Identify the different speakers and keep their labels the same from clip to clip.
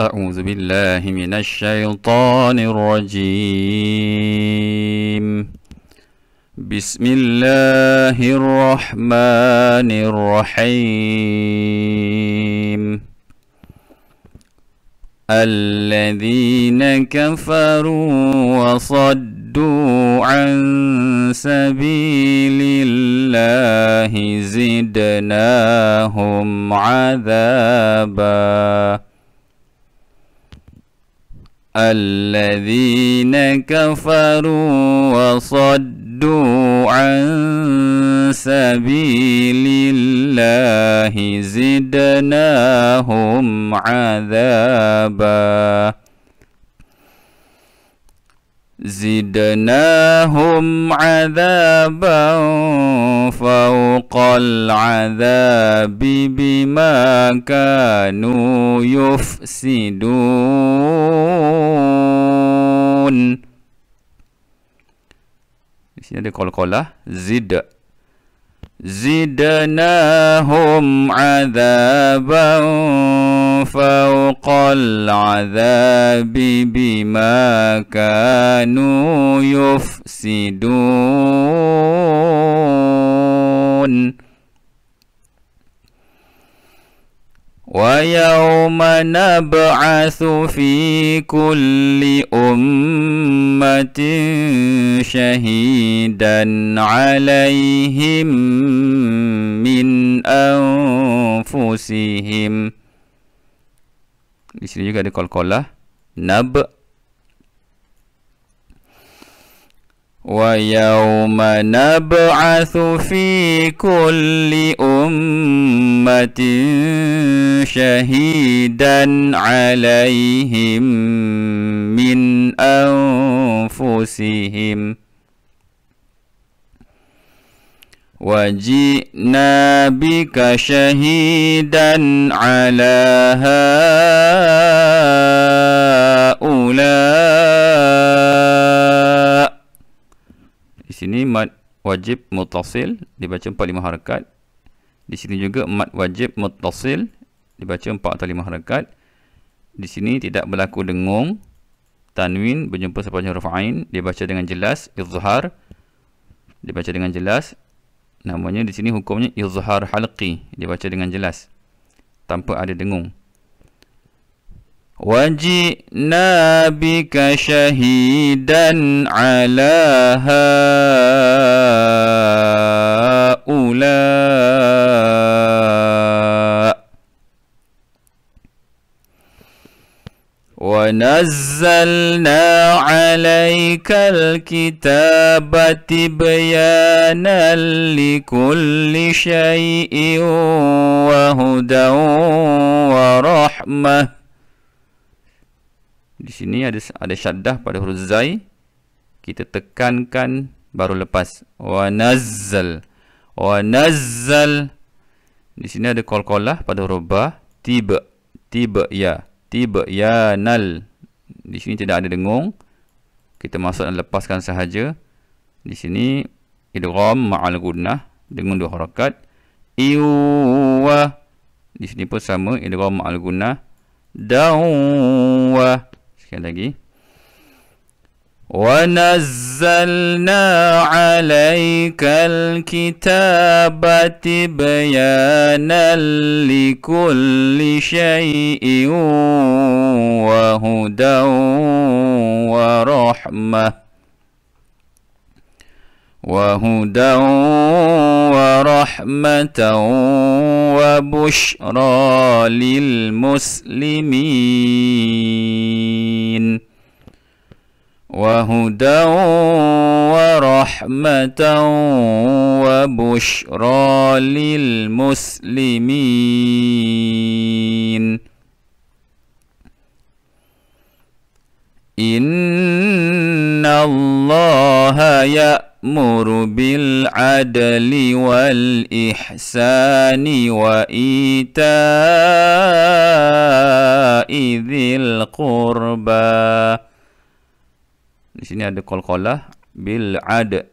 Speaker 1: أعوذ بالله من الشيطان الرجيم بسم الله الرحمن الرحيم الذين كفروا وصدوا عن سبيل الله زدناهم عذاباً الذين كفروا وصدوا عن سبيل الله زدناهم عذابا زدناهم عذابا فوق العذاب بما كانوا يفسدون. Di sini ada kol-kolah. Zidah. زدناهم عذابا فوق العذاب بما كانوا يفسدون ويوم نبعث في كل أمة يومة شهيدا عليهم من أنفسهم Di sini juga ada kol-kolah Nab' ويوم نبعث في كل أمة شهيدا عليهم من أنفسهم وجئنا بك شهيدا على هؤلاء sini mad wajib mutasil dibaca 4 5 harakat. Di sini juga mad wajib mutasil dibaca 4 atau 5 harakat. Di sini tidak berlaku dengung. Tanwin berjumpa sepanjang huruf ain dibaca dengan jelas izhar dibaca dengan jelas. Namanya di sini hukumnya izhar halqi dibaca dengan jelas tanpa ada dengung. وجئنا بك شهيدا على هؤلاء ونزلنا عليك الكتاب تبيانا لكل شيء وهدى ورحمه di sini ada ada syaddah pada huruf zai kita tekankan baru lepas wa nazzal wa nazzal di sini ada qalqalah pada huruf ba tiba tiba ya tiba ya nal di sini tidak ada dengung kita masuk dan lepaskan sahaja di sini idgham ma'al gunnah dengan dua harakat iwa di sini pun sama idgham ma'al gunnah dawa كده جه ونزلنا عليك الكتاب بيانا لكل شيء وهدى ورحمه وهدى ورحمة وبشرى للمسلمين وهدى ورحمة وبشرى للمسلمين إن الله يأ يأمر بالعدل والإحسان وإيتاء ذي القربى Di sini ada qalqalah bil ad.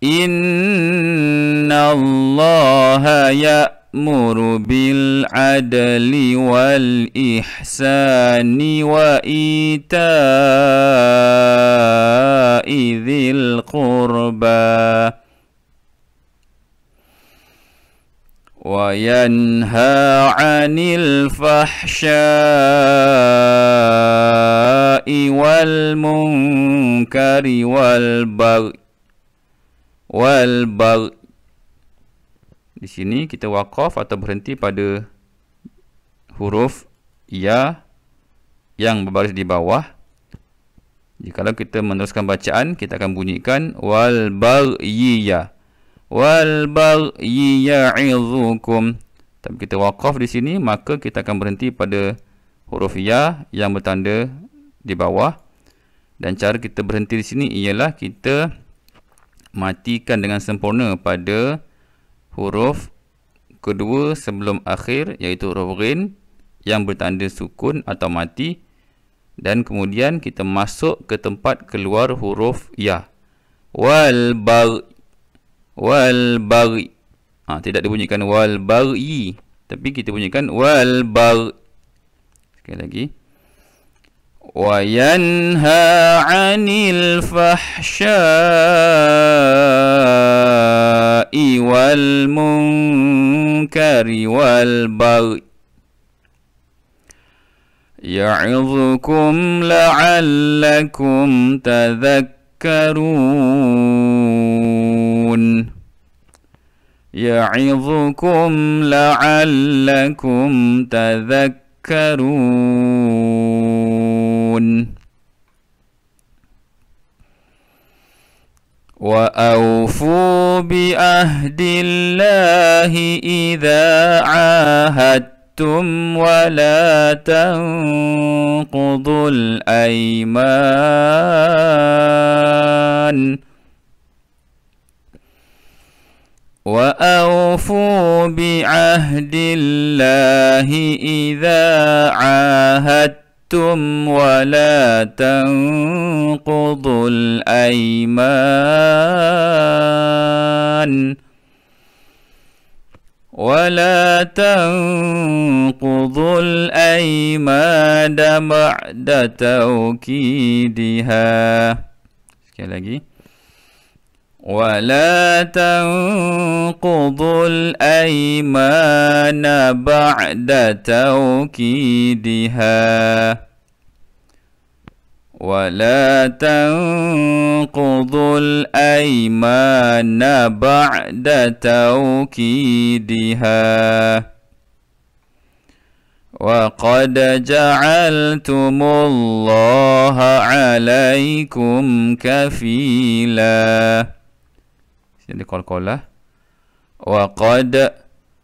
Speaker 1: Inna Allah ya'muru bil adli wal ihsani wa ita'i وينهى عن الفحشاء والمنكر والبغي والبغي Di sini kita waqaf atau berhenti pada huruf ya yang berbaris di bawah. Jikalau kita meneruskan bacaan, kita akan bunyikan wal bal bagiyah wal baghyi ya'idhukum. Tapi kita waqaf di sini maka kita akan berhenti pada huruf ya yang bertanda di bawah dan cara kita berhenti di sini ialah kita matikan dengan sempurna pada huruf kedua sebelum akhir iaitu huruf ghin yang bertanda sukun atau mati dan kemudian kita masuk ke tempat keluar huruf ya wal bal wal bari ha, tidak dibunyikan wal bari tapi kita bunyikan wal bari sekali lagi wa yanha anil fahsya'i wal munkari wal bari يعظكم لعلكم تذكرون يعظكم لعلكم تذكرون وأوفوا بعهد الله إذا عاهدتم ولا تنقضوا الأيمان أوفوا بعهد الله إذا عاهدتم ولا تنقضوا الأيمان ولا تنقضوا الأيمان بعد توكيدها sekali lagi ولا تنقضوا الايمان بعد توكيدها ولا تنقضوا الايمان بعد توكيدها وقد جعلتم الله عليكم كفيلاً jadi qalqalah وقد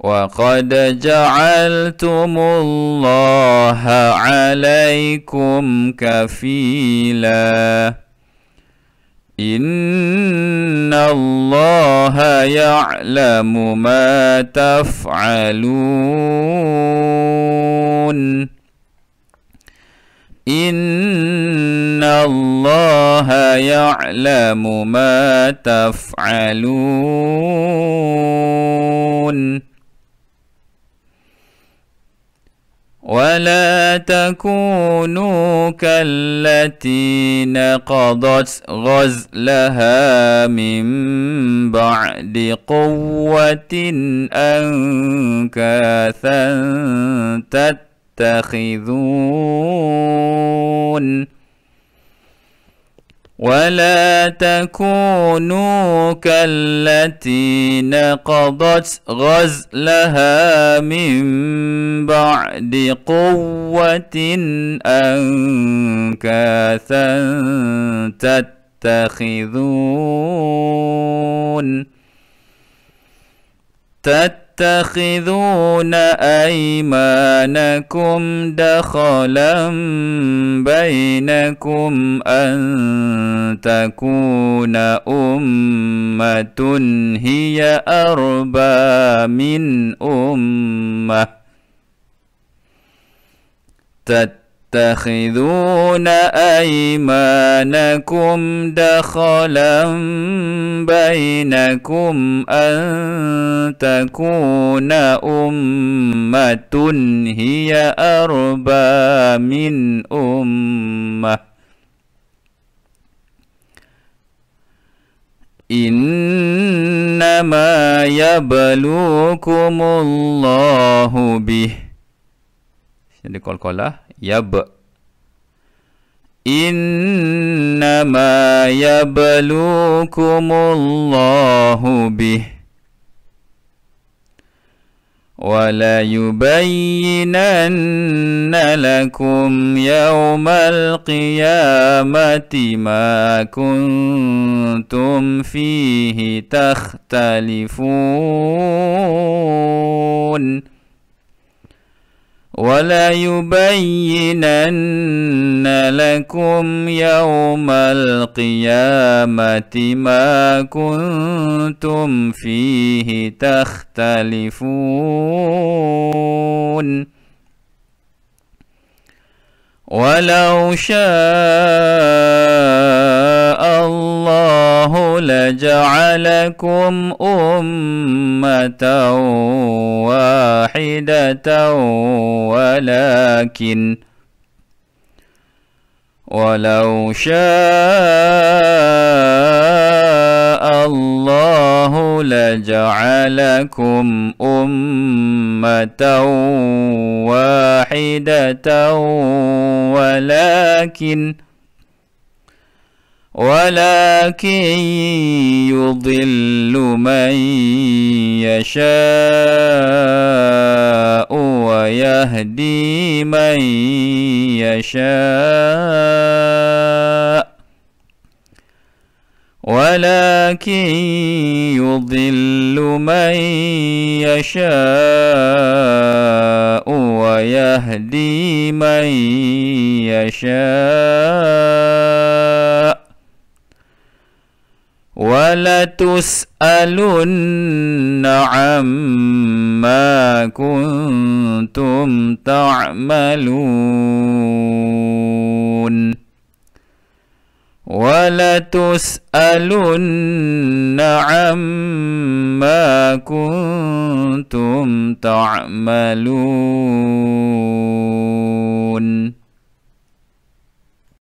Speaker 1: وقد جعلتم الله عليكم كفيلا إن الله يعلم ما تفعلون إن الله يعلم ما تفعلون ولا تكونوا كالتي نقضت غزلها من بعد قوة أنكاثا تتبعون تتخذون ولا تكونوا كالتي نقضت غزلها من بعد قوة أنكاثا تتخذون تتخذون تتخذون أيمانكم دخلا بينكم أن تكون أمة هي أربى من أمة تت تتخذون أيمانكم دخلا بينكم أن تكون أمة هي أربى من أمة إنما يبلوكم الله به jadi kol-kolah يب إنما يبلوكم الله به ولا يبينن لكم يوم القيامة ما كنتم فيه تختلفون وليبينن لكم يوم القيامة ما كنتم فيه تختلفون ولو شاء الله لجعلكم أمة واحدة ولكن ولو شاء الله لجعلكم أمة واحدة ولكن ولكن يضل من يشاء ويهدي من يشاء ولكن يضل من يشاء ويهدي من يشاء ولتسألن عما كنتم تعملون ولتسألن عما كنتم تعملون